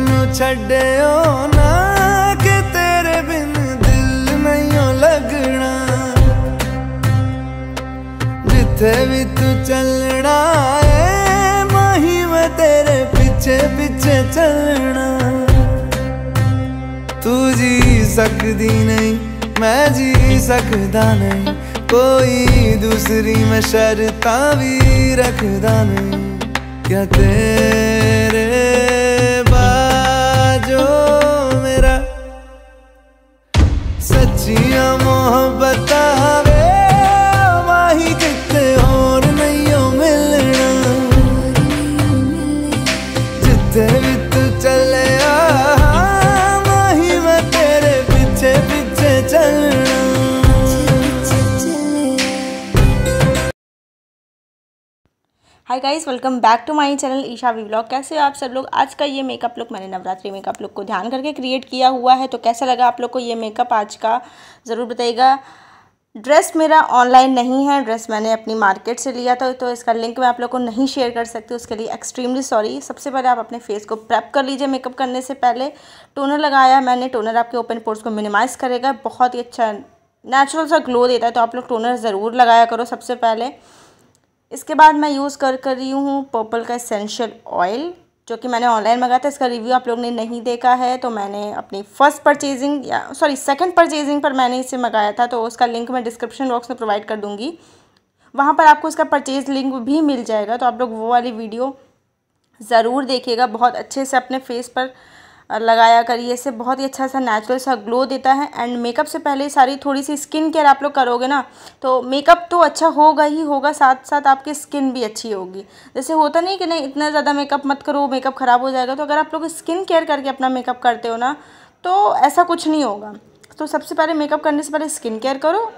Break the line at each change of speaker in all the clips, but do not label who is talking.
ਮੈਨੂੰ ਛੱਡਿਓ ਨਾ ਕਿ ਤੇਰੇ ਬਿਨ ਦਿਲ ਨਹੀਂ ਲੱਗਣਾ ਜਿੱਥੇ ਵੀ ਤੂੰ ਚੱਲਣਾ ਏ ਮਾਹੀ ਮੈਂ ਤੇਰੇ ਪਿੱਛੇ ਪਿੱਛੇ ਚੱਲਣਾ ਤੂੰ ਜੀ ਸਕਦੀ ਨਹੀਂ ਮੈਂ ਜੀ ਸਕਦਾ ਨਹੀਂ ਕੋਈ ਦੂਸਰੀ ਮੈਂ ਸ਼ਰਤਾਂ ਵੀ ਰੱਖਦਾ ਨਹੀਂ ਕਿਆ ਤੇਰੇ सिया मोहब्बत हवे hi guys welcome back to my channel Isha vlog कैसे हो आप सब लोग आज का ये मेकअप लुक मैंने नवरात्रि मेकअप लुक को ध्यान करके क्रिएट किया हुआ है तो कैसा लगा आप लोग को ये मेकअप आज का ज़रूर बताइएगा ड्रेस मेरा ऑनलाइन नहीं है ड्रेस मैंने अपनी मार्केट से लिया था तो इसका लिंक मैं आप लोग को नहीं शेयर कर सकती उसके लिए एक्सट्रीमली सॉरी सबसे पहले आप अपने फेस को प्रेप कर लीजिए मेकअप करने से पहले टोनर लगाया मैंने टोनर आपके ओपन पोर्ट्स को मिनिमाइज़ करेगा बहुत ही अच्छा नेचुरल सा ग्लो देता है तो आप लोग टोनर ज़रूर लगाया करो सबसे पहले इसके बाद मैं यूज़ कर कर रही हूँ पर्पल का एसेंशियल ऑयल जो कि मैंने ऑनलाइन मंगाया था इसका रिव्यू आप लोग ने नहीं देखा है तो मैंने अपनी फ़र्स्ट परचेजिंग या सॉरी सेकंड परचेजिंग पर मैंने इसे मंगाया था तो उसका लिंक मैं डिस्क्रिप्शन बॉक्स में प्रोवाइड कर दूँगी वहाँ पर आपको इसका परचेज लिंक भी मिल जाएगा तो आप लोग वो वाली वीडियो ज़रूर देखिएगा बहुत अच्छे से अपने फेस पर लगाया करिए इससे बहुत ही अच्छा सा नेचुरल सा ग्लो देता है एंड मेकअप से पहले सारी थोड़ी सी स्किन केयर आप लोग करोगे ना तो मेकअप तो अच्छा होगा ही होगा साथ साथ आपकी स्किन भी अच्छी होगी जैसे होता नहीं कि नहीं इतना ज़्यादा मेकअप मत करो मेकअप ख़राब हो जाएगा तो अगर आप लोग स्किन केयर करके अपना मेकअप करते हो ना तो ऐसा कुछ नहीं होगा तो सबसे पहले मेकअप करने से पहले स्किन केयर करो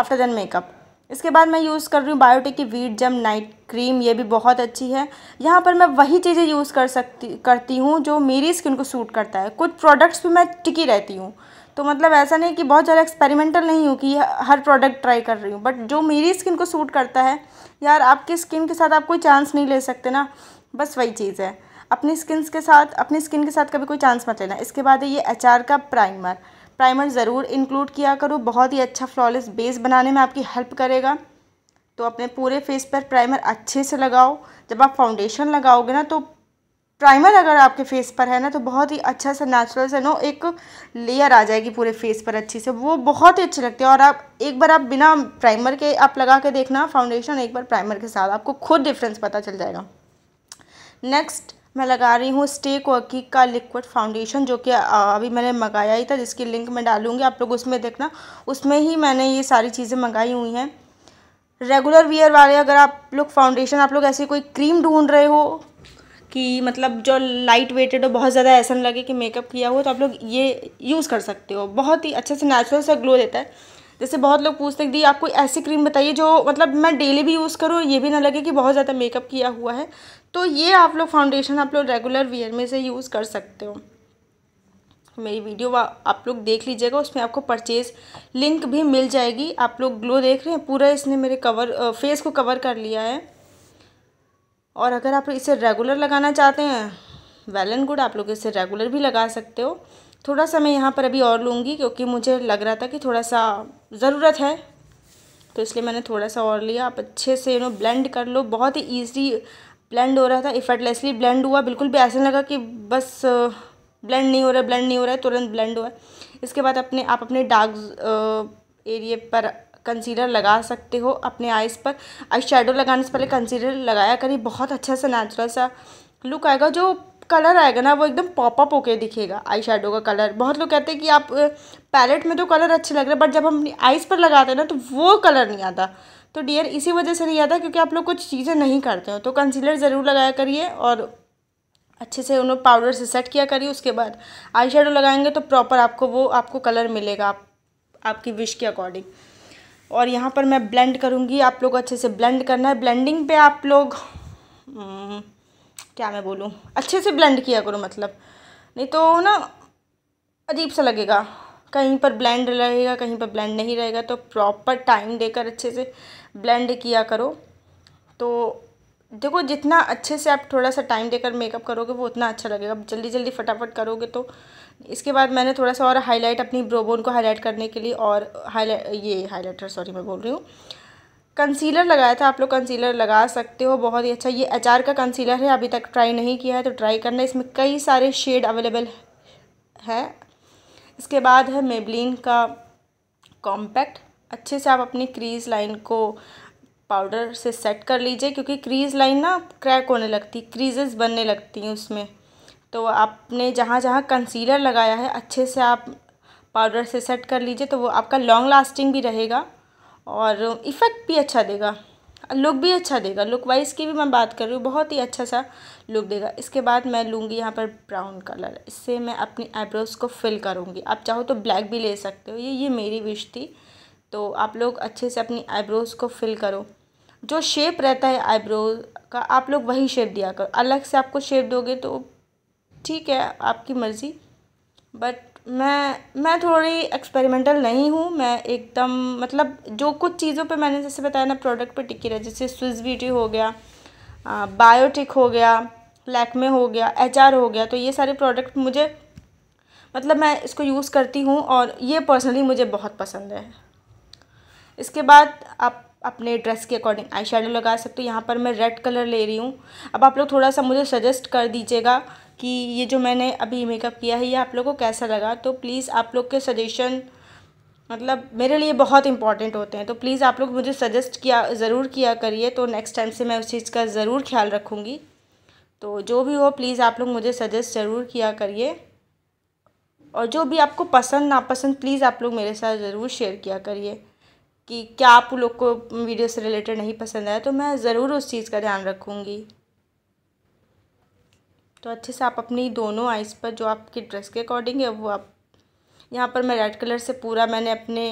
आफ्टर देन मेकअप इसके बाद मैं यूज़ कर रही हूँ बायोटिक की वीट जम नाइट क्रीम ये भी बहुत अच्छी है यहाँ पर मैं वही चीज़ें यूज़ कर सकती करती हूँ जो मेरी स्किन को सूट करता है कुछ प्रोडक्ट्स भी मैं टिकी रहती हूँ तो मतलब ऐसा नहीं कि बहुत ज़्यादा एक्सपेरिमेंटल नहीं हूँ कि हर प्रोडक्ट ट्राई कर रही हूँ बट जो मेरी स्किन को सूट करता है यार आपकी स्किन के साथ आप कोई चांस नहीं ले सकते ना बस वही चीज़ है अपनी स्किन के साथ अपनी स्किन के साथ कभी कोई चांस मत लेना इसके बाद है ये अचार का प्राइमर प्राइमर ज़रूर इंक्लूड किया करो बहुत ही अच्छा फ्लॉलेस बेस बनाने में आपकी हेल्प करेगा तो अपने पूरे फेस पर प्राइमर अच्छे से लगाओ जब आप फाउंडेशन लगाओगे ना तो प्राइमर अगर आपके फेस पर है ना तो बहुत ही अच्छा सा नेचुरल सा नो एक लेयर आ जाएगी पूरे फेस पर अच्छी से वो बहुत ही अच्छी लगती है और आप एक बार आप बिना प्राइमर के आप लगा के देखना फाउंडेशन एक बार प्राइमर के साथ आपको खुद डिफरेंस पता चल जाएगा नेक्स्ट मैं लगा रही हूँ स्टे कॉकी का लिक्विड फाउंडेशन जो कि अभी मैंने मंगाया ही था जिसकी लिंक मैं डालूँगी आप लोग उसमें देखना उसमें ही मैंने ये सारी चीज़ें मंगाई हुई हैं रेगुलर वियर वाले अगर आप लोग फाउंडेशन आप लोग ऐसी कोई क्रीम ढूंढ रहे हो कि मतलब जो लाइट वेटेड हो बहुत ज़्यादा ऐसा लगे कि मेकअप किया हो तो आप लोग ये यूज़ कर सकते हो बहुत ही अच्छे से नेचुरल सा ग्लो देता है जैसे बहुत लोग पूछते हैं दी आप कोई ऐसी क्रीम बताइए जो मतलब मैं डेली भी यूज़ करूँ ये भी ना लगे कि बहुत ज़्यादा मेकअप किया हुआ है तो ये आप लोग फाउंडेशन आप लोग रेगुलर वेयर में से यूज़ कर सकते हो मेरी वीडियो आप लोग देख लीजिएगा उसमें आपको परचेज़ लिंक भी मिल जाएगी आप लोग ग्लो देख रहे हैं पूरा इसने मेरे कवर फेस को कवर कर लिया है और अगर आप इसे रेगुलर लगाना चाहते हैं वेल एंड गुड आप लोग इसे रेगुलर भी लगा सकते हो थोड़ा सा मैं यहाँ पर अभी और लूँगी क्योंकि मुझे लग रहा था कि थोड़ा सा ज़रूरत है तो इसलिए मैंने थोड़ा सा और लिया आप अच्छे से यू नो ब्लेंड कर लो बहुत ही ईजी ब्लेंड हो रहा था इफ़र्टलेसली ब्लेंड हुआ बिल्कुल भी ऐसा लगा कि बस ब्लेंड नहीं हो रहा ब्लेंड नहीं हो रहा है तुरंत ब्लेंड हुआ है इसके बाद अपने आप अपने डार्क एरिए पर कंसीलर लगा सकते हो अपने आइज़ पर आई शेडो लगाने से पहले कंसीलर लगाया करिए बहुत अच्छा सा नेचुरल सा लुक आएगा जो कलर आएगा ना वो एकदम पॉपअप होके दिखेगा आई शेडो का कलर बहुत लोग कहते हैं कि आप पैलेट में तो कलर अच्छे लग रहे हैं बट जब हम अपनी आइज़ पर लगाते हैं ना तो वो कलर नहीं आता तो डियर इसी वजह से नहीं आता क्योंकि आप लोग कुछ चीज़ें नहीं करते हो तो कंसीलर ज़रूर लगाया करिए और अच्छे से उन्होंने पाउडर से सेट किया करिए उसके बाद आई शेडो लगाएंगे तो प्रॉपर आपको वो आपको कलर मिलेगा आप, आपकी विश के अकॉर्डिंग और यहाँ पर मैं ब्लेंड करूँगी आप लोग अच्छे से ब्लेंड करना है ब्लेंडिंग पे आप लोग हम्म, क्या मैं बोलूँ अच्छे से ब्लेंड किया करो मतलब नहीं तो ना अजीब सा लगेगा कहीं पर ब्लेंड रहेगा कहीं पर ब्लेंड नहीं रहेगा तो प्रॉपर टाइम देकर अच्छे से ब्लेंड किया करो तो देखो जितना अच्छे से आप थोड़ा सा टाइम देकर मेकअप करोगे वो उतना अच्छा लगेगा जल्दी जल्दी फटाफट करोगे तो इसके बाद मैंने थोड़ा सा और हाईलाइट अपनी ब्रोबोन को हाईलाइट करने के लिए और हाईलाइट ये हाईलाइटर सॉरी मैं बोल रही हूँ कंसीलर लगाया था आप लोग कंसीलर लगा सकते हो बहुत ही अच्छा ये अचार का कंसीलर है अभी तक ट्राई नहीं किया है तो ट्राई करना इसमें कई सारे शेड अवेलेबल है इसके बाद है मेबलिन का कॉम्पैक्ट अच्छे से आप अपनी क्रीज लाइन को पाउडर से सेट कर लीजिए क्योंकि क्रीज लाइन ना क्रैक होने लगती क्रीजेस बनने लगती हैं उसमें तो आपने जहाँ जहाँ कंसीलर लगाया है अच्छे से आप पाउडर से सेट कर लीजिए तो वो आपका लॉन्ग लास्टिंग भी रहेगा और इफ़ेक्ट भी अच्छा देगा लुक भी अच्छा देगा लुक वाइज की भी मैं बात कर रही हूँ बहुत ही अच्छा सा लुक देगा इसके बाद मैं लूँगी यहाँ पर ब्राउन कलर इससे मैं अपनी आईब्रोज़ को फिल करूँगी आप चाहो तो ब्लैक भी ले सकते हो ये ये मेरी विश थी तो आप लोग अच्छे से अपनी आईब्रोज़ को फिल करो जो शेप रहता है आईब्रोज का आप लोग वही शेप दिया करो अलग से आपको शेप दोगे तो ठीक है आपकी मर्ज़ी बट मैं मैं थोड़ी एक्सपेरिमेंटल नहीं हूँ मैं एकदम मतलब जो कुछ चीज़ों पे मैंने जैसे बताया ना प्रोडक्ट पे टिकी रहा जैसे स्विस ब्यूटी हो गया बायोटिक हो गया लैकमे हो गया एच हो गया तो ये सारे प्रोडक्ट मुझे मतलब मैं इसको यूज़ करती हूँ और ये पर्सनली मुझे बहुत पसंद है इसके बाद आप अपने ड्रेस के अकॉर्डिंग आई लगा सकते हो यहाँ पर मैं रेड कलर ले रही हूँ अब आप लोग थोड़ा सा मुझे सजेस्ट कर दीजिएगा कि ये जो मैंने अभी मेकअप किया है ये आप लोग को कैसा लगा तो प्लीज़ आप लोग के सजेशन मतलब मेरे लिए बहुत इंपॉर्टेंट होते हैं तो प्लीज़ आप लोग मुझे सजेस्ट किया ज़रूर किया करिए तो नेक्स्ट टाइम से मैं उस चीज़ का ज़रूर ख्याल रखूँगी तो जो भी हो प्लीज़ आप लोग मुझे सजेस्ट ज़रूर किया करिए और जो भी आपको पसंद नापसंद प्लीज़ आप लोग मेरे साथ ज़रूर शेयर किया करिए कि क्या आप लोग को वीडियो से रिलेटेड नहीं पसंद आया तो मैं ज़रूर उस चीज़ का ध्यान रखूँगी तो अच्छे से आप अपनी दोनों आइज़ पर जो आपकी ड्रेस के अकॉर्डिंग है वो आप यहाँ पर मैं रेड कलर से पूरा मैंने अपने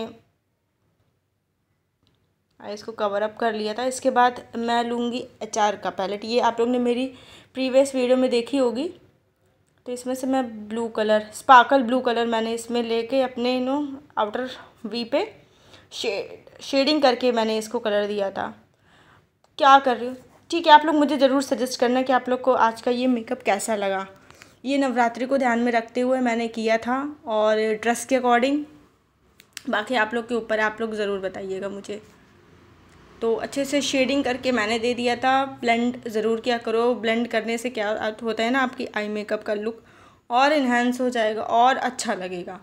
आइज़ को कवर अप कर लिया था इसके बाद मैं लूँगी अचार का पैलेट ये आप लोग ने मेरी प्रीवियस वीडियो में देखी होगी तो इसमें से मैं blue colour sparkle blue colour मैंने इसमें लेके अपने नो आउटर वी पे शेड शेडिंग करके मैंने इसको कलर दिया था क्या कर रही हूँ ठीक है आप लोग मुझे ज़रूर सजेस्ट करना कि आप लोग को आज का ये मेकअप कैसा लगा ये नवरात्रि को ध्यान में रखते हुए मैंने किया था और ड्रेस के अकॉर्डिंग बाकी आप लोग के ऊपर आप लोग ज़रूर बताइएगा मुझे तो अच्छे से शेडिंग करके मैंने दे दिया था ब्लेंड ज़रूर किया करो ब्लेंड करने से क्या होता है ना आपकी आई मेकअप का लुक और इन्हेंस हो जाएगा और अच्छा लगेगा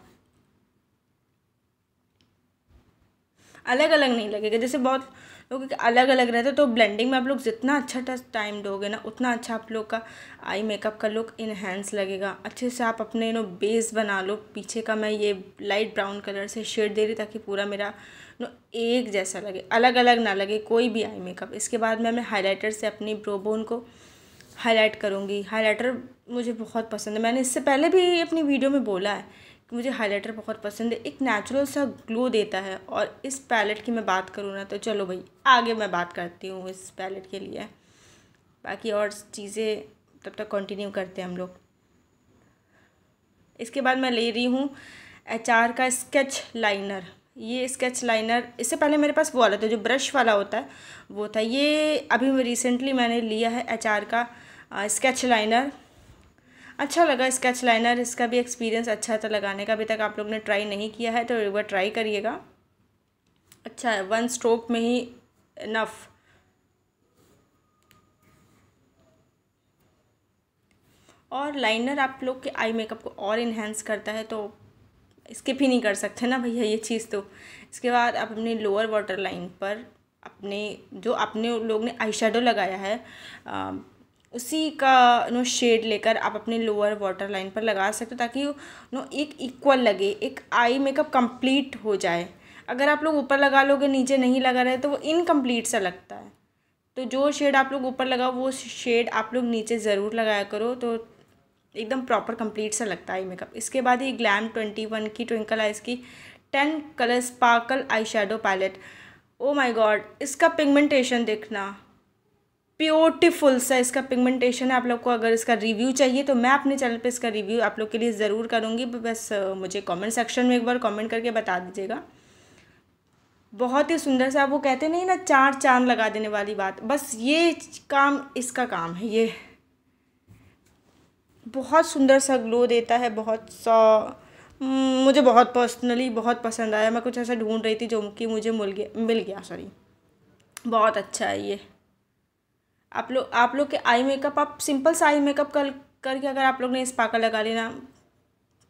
अलग अलग नहीं लगेगा जैसे बहुत लोग अलग अलग रहता है तो ब्लेंडिंग में आप लोग जितना अच्छा टाइम दोगे ना उतना अच्छा आप लोग का आई मेकअप का लुक इन्हेंस लगेगा अच्छे से आप अपने नो बेस बना लो पीछे का मैं ये लाइट ब्राउन कलर से शेड दे रही ताकि पूरा मेरा नो एक जैसा लगे अलग अलग ना लगे कोई भी आई मेकअप इसके बाद मैं मैं हाईलाइटर से अपनी ब्रोबोन को हाईलाइट करूँगी हाईलाइटर मुझे बहुत पसंद है मैंने इससे पहले भी अपनी वीडियो में बोला है कि मुझे हाइलाइटर बहुत पसंद है एक नेचुरल सा ग्लो देता है और इस पैलेट की मैं बात करूँ ना तो चलो भाई आगे मैं बात करती हूँ इस पैलेट के लिए बाकी और चीज़ें तब तक कंटिन्यू करते हैं हम लोग इसके बाद मैं ले रही हूँ एच आर का स्केच लाइनर ये स्केच लाइनर इससे पहले मेरे पास वो वाला था जो ब्रश वाला होता है वो था ये अभी रिसेंटली मैंने लिया है एच आर का स्केच लाइनर अच्छा लगा स्केच लाइनर इसका भी एक्सपीरियंस अच्छा था लगाने का अभी तक आप लोग ने ट्राई नहीं किया है तो एक बार ट्राई करिएगा अच्छा है वन स्ट्रोक में ही नफ़ और लाइनर आप लोग के आई मेकअप को और इन्हेंस करता है तो स्किप ही नहीं कर सकते ना भैया ये चीज़ तो इसके बाद आप अपने लोअर वाटर लाइन पर अपने जो अपने लोग ने आई शेडो लगाया है उसी का नो शेड लेकर आप अपने लोअर वाटर लाइन पर लगा सकते हो ताकि नो एक इक्वल लगे एक आई मेकअप कंप्लीट हो जाए अगर आप लोग ऊपर लगा लोगे नीचे नहीं लगा रहे तो वो इनकम्प्लीट सा लगता है तो जो शेड आप लोग ऊपर लगाओ वो शेड आप लोग नीचे ज़रूर लगाया करो तो एकदम प्रॉपर कंप्लीट सा लगता है आई मेकअप इसके बाद ही ग्लैम ट्वेंटी वन की ट्विंकल आइज की ten colour sparkle eye shadow palette oh my god इसका पिगमेंटेशन देखना ब्यूटिफुल सा इसका पिगमेंटेशन है आप लोग को अगर इसका रिव्यू चाहिए तो मैं अपने चैनल पे इसका रिव्यू आप लोग के लिए ज़रूर करूँगी बस मुझे कमेंट सेक्शन में एक बार कमेंट करके बता दीजिएगा बहुत ही सुंदर सा वो कहते नहीं ना चार चांद लगा देने वाली बात बस ये काम इसका काम है ये बहुत सुंदर सा ग्लो देता है बहुत सा हम्म, मुझे बहुत पर्सनली बहुत पसंद आया मैं कुछ ऐसा ढूंढ रही थी जो कि मुझे मिल गया मिल गया सॉरी बहुत अच्छा है ये आप लोग आप लोग के आई मेकअप आप सिंपल सा आई मेकअप कर करके अगर आप लोग ने स्पाकर लगा लेना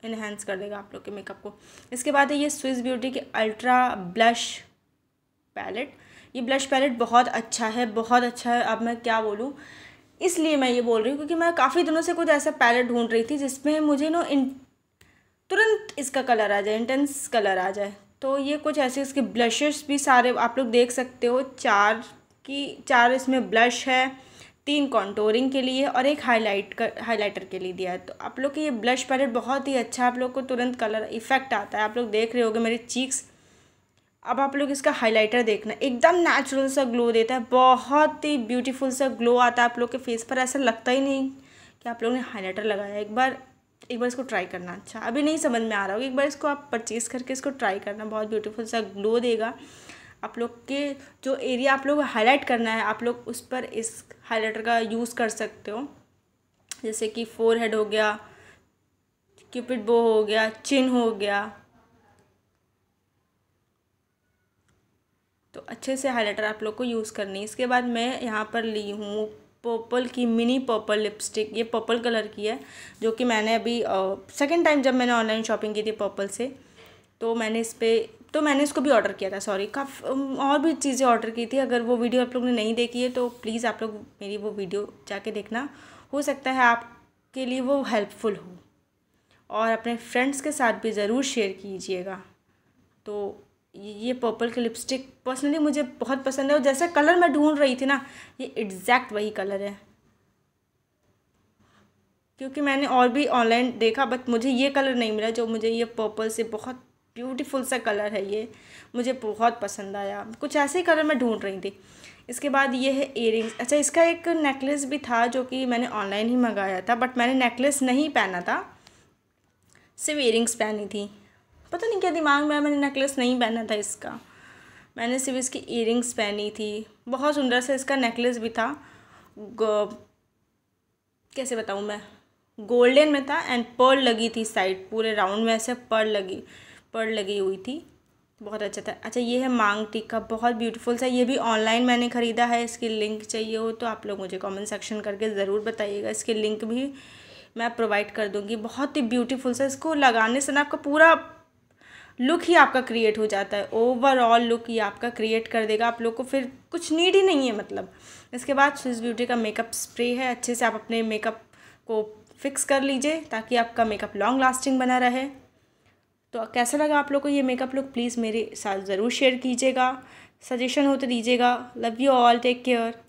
इन्हेंस कर देगा आप लोग के मेकअप को इसके बाद है ये स्विस ब्यूटी के अल्ट्रा ब्लश पैलेट ये ब्लश पैलेट बहुत अच्छा है बहुत अच्छा है अब मैं क्या बोलूँ इसलिए मैं ये बोल रही हूँ क्योंकि मैं काफ़ी दिनों से कुछ ऐसा पैलेट ढूंढ रही थी जिसमें मुझे ना इन तुरंत इसका कलर आ जाए इंटेंस कलर आ जाए तो ये कुछ ऐसे इसके ब्लशेस भी सारे आप लोग देख सकते हो चार कि चार इसमें ब्लश है तीन कॉन्टोरिंग के लिए और एक हाईलाइट कर हाईलाइटर के लिए दिया है तो आप लोग के ये ब्लश पैलेट बहुत ही अच्छा है आप लोग को तुरंत कलर इफेक्ट आता है आप लोग देख रहे होगे मेरे चीक्स अब आप लोग इसका हाईलाइटर देखना एकदम नेचुरल सा ग्लो देता है बहुत ही ब्यूटीफुल सा ग्लो आता है आप लोग के फेस पर ऐसा लगता ही नहीं कि आप लोग ने हाईलाइटर लगाया एक बार एक बार इसको ट्राई करना अच्छा अभी नहीं समझ में आ रहा होगा एक बार इसको आप परचेज़ करके इसको ट्राई करना बहुत ब्यूटीफुल सा ग्लो देगा आप लोग के जो एरिया आप लोग हाईलाइट करना है आप लोग उस पर इस हाईलाइटर का यूज़ कर सकते हो जैसे कि फोर हेड हो गया क्यूपिड बो हो गया चिन हो गया तो अच्छे से हाईलाइटर आप लोग को यूज़ करनी है इसके बाद मैं यहाँ पर ली हूँ पर्पल की मिनी पर्पल लिपस्टिक ये पर्पल कलर की है जो कि मैंने अभी सेकेंड टाइम जब मैंने ऑनलाइन शॉपिंग की थी पर्पल से तो मैंने इस पर तो मैंने इसको भी ऑर्डर किया था सॉरी काफ़ी और भी चीज़ें ऑर्डर की थी अगर वो वीडियो आप लोग ने नहीं देखी है तो प्लीज़ आप लोग मेरी वो वीडियो जाके देखना हो सकता है आपके लिए वो हेल्पफुल हो और अपने फ्रेंड्स के साथ भी ज़रूर शेयर कीजिएगा तो ये पर्पल की लिपस्टिक पर्सनली मुझे बहुत पसंद है और जैसा कलर मैं ढूंढ रही थी ना ये एग्जैक्ट वही कलर है क्योंकि मैंने और भी ऑनलाइन देखा बट मुझे ये कलर नहीं मिला जो मुझे ये पर्पल से बहुत ब्यूटीफुल सा कलर है ये मुझे बहुत पसंद आया कुछ ऐसे कलर मैं ढूंढ रही थी इसके बाद ये है इयर अच्छा इसका एक नेकलेस भी था जो कि मैंने ऑनलाइन ही मंगाया था बट मैंने नेकलेस नहीं पहना था सिर्फ इयर पहनी थी पता नहीं क्या दिमाग में मैंने नेकलेस नहीं पहना था इसका मैंने सिर्फ इसकी इयर पहनी थी बहुत सुंदर सा इसका नेकलेस भी था कैसे बताऊँ मैं गोल्डन में था एंड पर्ल लगी थी साइड पूरे राउंड में ऐसे पर्ल लगी पर लगी हुई थी बहुत अच्छा था अच्छा ये है मांग टिक्का बहुत ब्यूटीफुल सा ये भी ऑनलाइन मैंने ख़रीदा है इसकी लिंक चाहिए हो तो आप लोग मुझे कमेंट सेक्शन करके ज़रूर बताइएगा इसके लिंक भी मैं प्रोवाइड कर दूँगी बहुत ही ब्यूटीफुल सा इसको लगाने से ना आपका पूरा लुक ही आपका क्रिएट हो जाता है ओवरऑल लुक ये आपका क्रिएट कर देगा आप लोग को फिर कुछ नीड ही नहीं है मतलब इसके बाद स्विस ब्यूटी का मेकअप स्प्रे है अच्छे से आप अपने मेकअप को फिक्स कर लीजिए ताकि आपका मेकअप लॉन्ग लास्टिंग बना रहे तो कैसा लगा आप लोग को ये मेकअप लुक प्लीज़ मेरे साथ ज़रूर शेयर कीजिएगा सजेशन हो तो दीजिएगा love you all take care